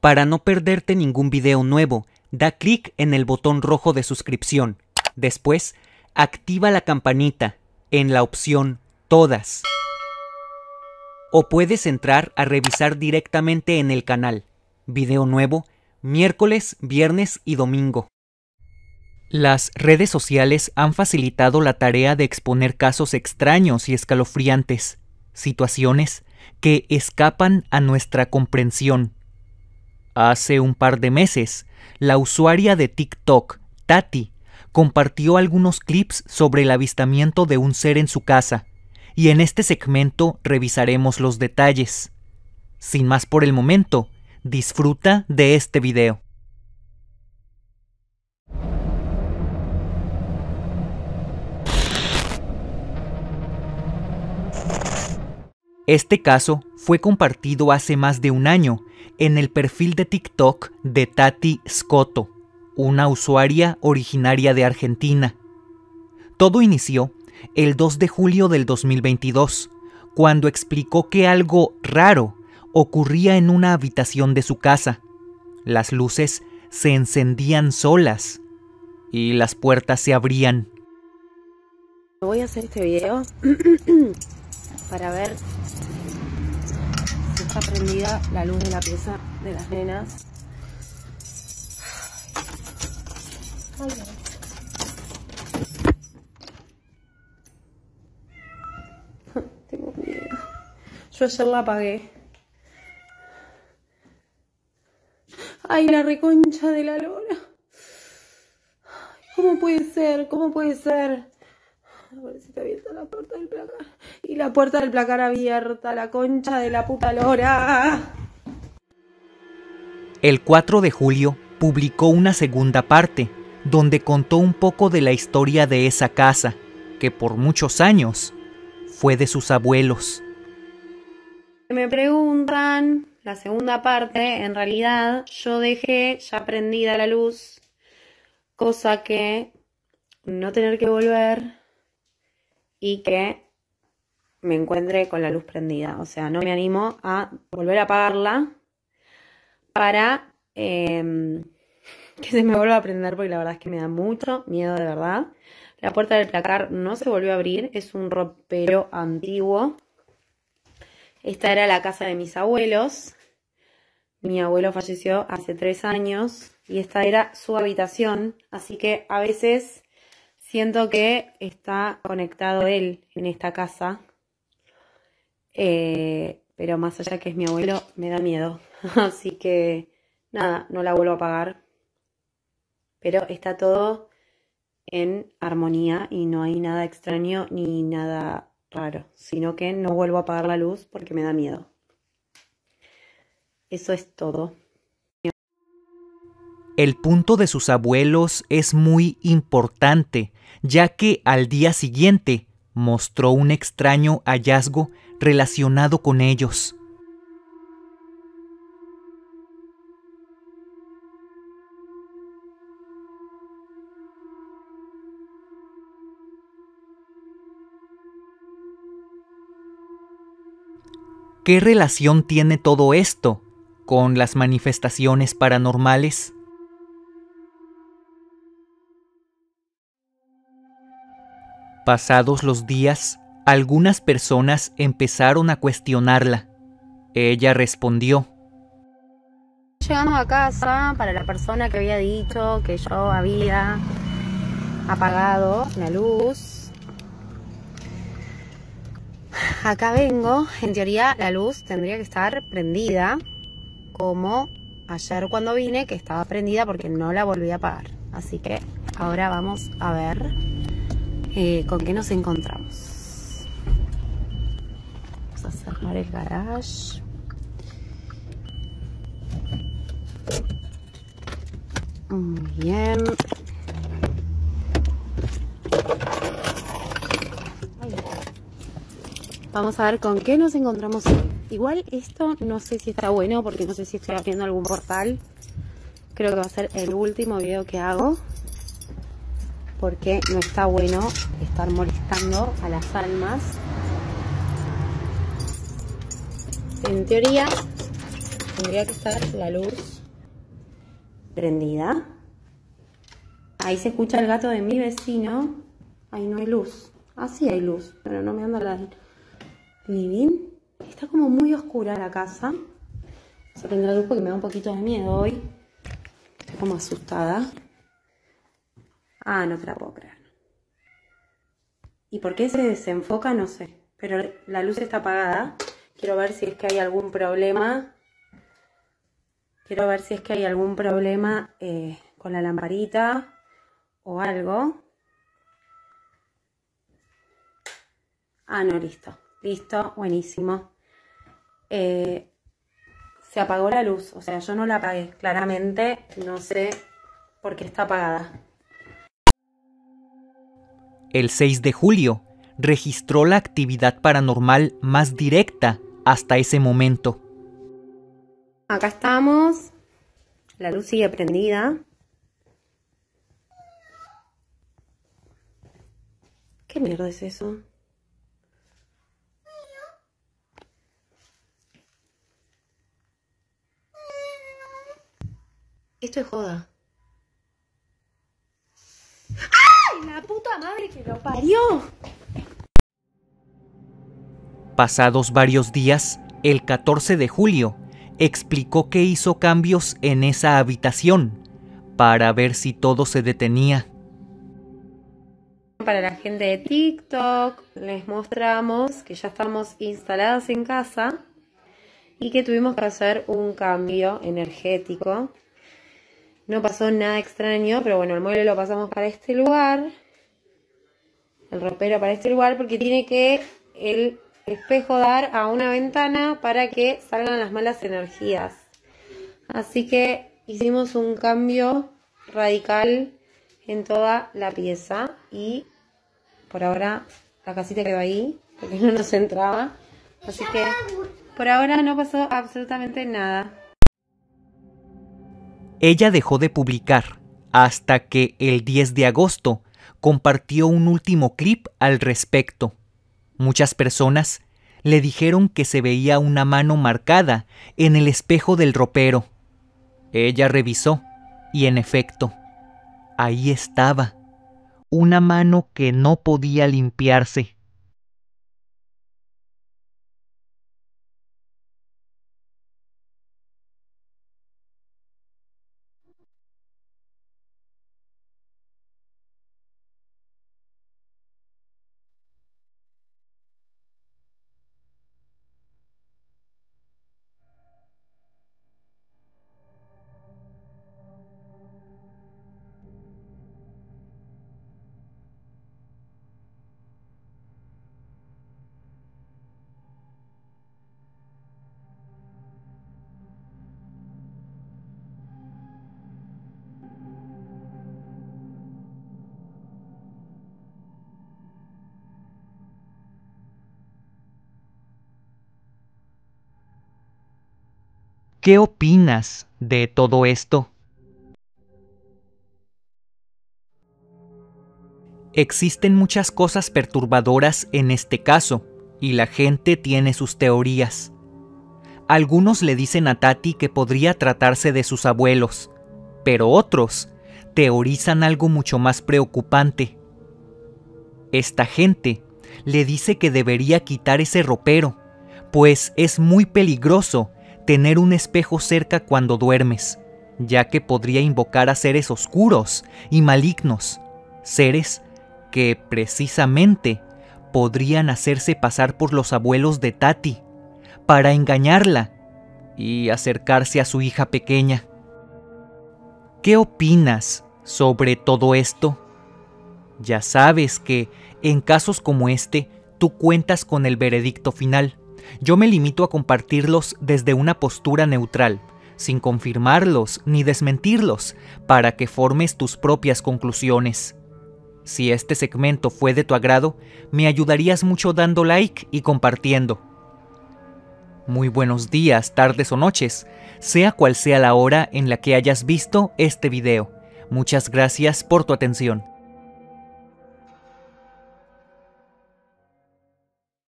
Para no perderte ningún video nuevo, da clic en el botón rojo de suscripción. Después, activa la campanita en la opción Todas. O puedes entrar a revisar directamente en el canal. Video nuevo, miércoles, viernes y domingo. Las redes sociales han facilitado la tarea de exponer casos extraños y escalofriantes, situaciones que escapan a nuestra comprensión. Hace un par de meses, la usuaria de TikTok, Tati, compartió algunos clips sobre el avistamiento de un ser en su casa, y en este segmento revisaremos los detalles. Sin más por el momento, disfruta de este video. Este caso fue compartido hace más de un año en el perfil de TikTok de Tati Scotto, una usuaria originaria de Argentina. Todo inició el 2 de julio del 2022, cuando explicó que algo raro ocurría en una habitación de su casa. Las luces se encendían solas y las puertas se abrían. Voy a hacer este video para ver está prendida la luz de la pieza de las nenas. Tengo miedo. Yo ayer la apagué. Ay, la reconcha de la lora. ¿Cómo puede ser? ¿Cómo puede ser? la puerta del Y la puerta del placar abierta, la concha de la puta lora. El 4 de julio publicó una segunda parte, donde contó un poco de la historia de esa casa, que por muchos años fue de sus abuelos. Me preguntan, la segunda parte, en realidad yo dejé ya prendida la luz, cosa que no tener que volver y que me encuentre con la luz prendida. O sea, no me animo a volver a apagarla para em, que se me vuelva a prender porque la verdad es que me da mucho miedo de verdad. La puerta del placar no se volvió a abrir, es un ropero antiguo. Esta era la casa de mis abuelos. Mi abuelo falleció hace tres años y esta era su habitación, así que a veces Siento que está conectado él en esta casa, eh, pero más allá que es mi abuelo, me da miedo. Así que nada, no la vuelvo a apagar. Pero está todo en armonía y no hay nada extraño ni nada raro, sino que no vuelvo a apagar la luz porque me da miedo. Eso es todo. El punto de sus abuelos es muy importante, ya que al día siguiente mostró un extraño hallazgo relacionado con ellos. ¿Qué relación tiene todo esto con las manifestaciones paranormales? Pasados los días, algunas personas empezaron a cuestionarla. Ella respondió. Llegamos a casa para la persona que había dicho que yo había apagado la luz. Acá vengo, en teoría la luz tendría que estar prendida, como ayer cuando vine, que estaba prendida porque no la volví a apagar. Así que ahora vamos a ver eh, con qué nos encontramos. Vamos a cerrar el garage. Muy bien. Vamos a ver con qué nos encontramos Igual esto no sé si está bueno porque no sé si estoy abriendo algún portal. Creo que va a ser el último video que hago porque no está bueno estar molestando a las almas. En teoría tendría que estar la luz prendida. Ahí se escucha el gato de mi vecino. Ahí no hay luz. Ah, sí hay luz, pero no me anda la living. Está como muy oscura la casa. Se prende la luz porque me da un poquito de miedo hoy. Estoy como asustada. Ah, no te la puedo creer. ¿Y por qué se desenfoca? No sé. Pero la luz está apagada. Quiero ver si es que hay algún problema. Quiero ver si es que hay algún problema eh, con la lamparita o algo. Ah, no, listo. Listo, buenísimo. Eh, se apagó la luz, o sea, yo no la apagué. Claramente no sé por qué está apagada el 6 de julio, registró la actividad paranormal más directa hasta ese momento. Acá estamos, la luz sigue prendida. ¿Qué mierda es eso? Esto es joda. la puta madre que lo parió. Pasados varios días, el 14 de julio, explicó que hizo cambios en esa habitación para ver si todo se detenía. Para la gente de TikTok les mostramos que ya estamos instaladas en casa y que tuvimos que hacer un cambio energético no pasó nada extraño, pero bueno, el mueble lo pasamos para este lugar. El ropero para este lugar porque tiene que el espejo dar a una ventana para que salgan las malas energías. Así que hicimos un cambio radical en toda la pieza y por ahora la casita quedó ahí porque no nos entraba. Así que por ahora no pasó absolutamente nada. Ella dejó de publicar hasta que el 10 de agosto compartió un último clip al respecto. Muchas personas le dijeron que se veía una mano marcada en el espejo del ropero. Ella revisó y en efecto, ahí estaba, una mano que no podía limpiarse. ¿Qué opinas de todo esto? Existen muchas cosas perturbadoras en este caso, y la gente tiene sus teorías. Algunos le dicen a Tati que podría tratarse de sus abuelos, pero otros teorizan algo mucho más preocupante. Esta gente le dice que debería quitar ese ropero, pues es muy peligroso tener un espejo cerca cuando duermes, ya que podría invocar a seres oscuros y malignos, seres que precisamente podrían hacerse pasar por los abuelos de Tati, para engañarla y acercarse a su hija pequeña. ¿Qué opinas sobre todo esto? Ya sabes que, en casos como este, tú cuentas con el veredicto final. Yo me limito a compartirlos desde una postura neutral, sin confirmarlos ni desmentirlos, para que formes tus propias conclusiones. Si este segmento fue de tu agrado, me ayudarías mucho dando like y compartiendo. Muy buenos días, tardes o noches, sea cual sea la hora en la que hayas visto este video. Muchas gracias por tu atención.